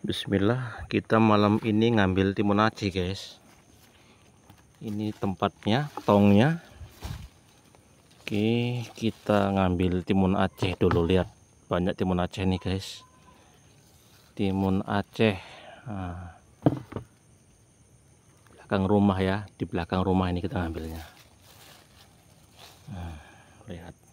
Bismillah kita malam ini ngambil timun aci guys ini tempatnya tongnya Oke kita ngambil timun Aceh dulu lihat banyak timun Aceh nih guys timun Aceh nah, belakang rumah ya di belakang rumah ini kita ngambilnya nah, lihat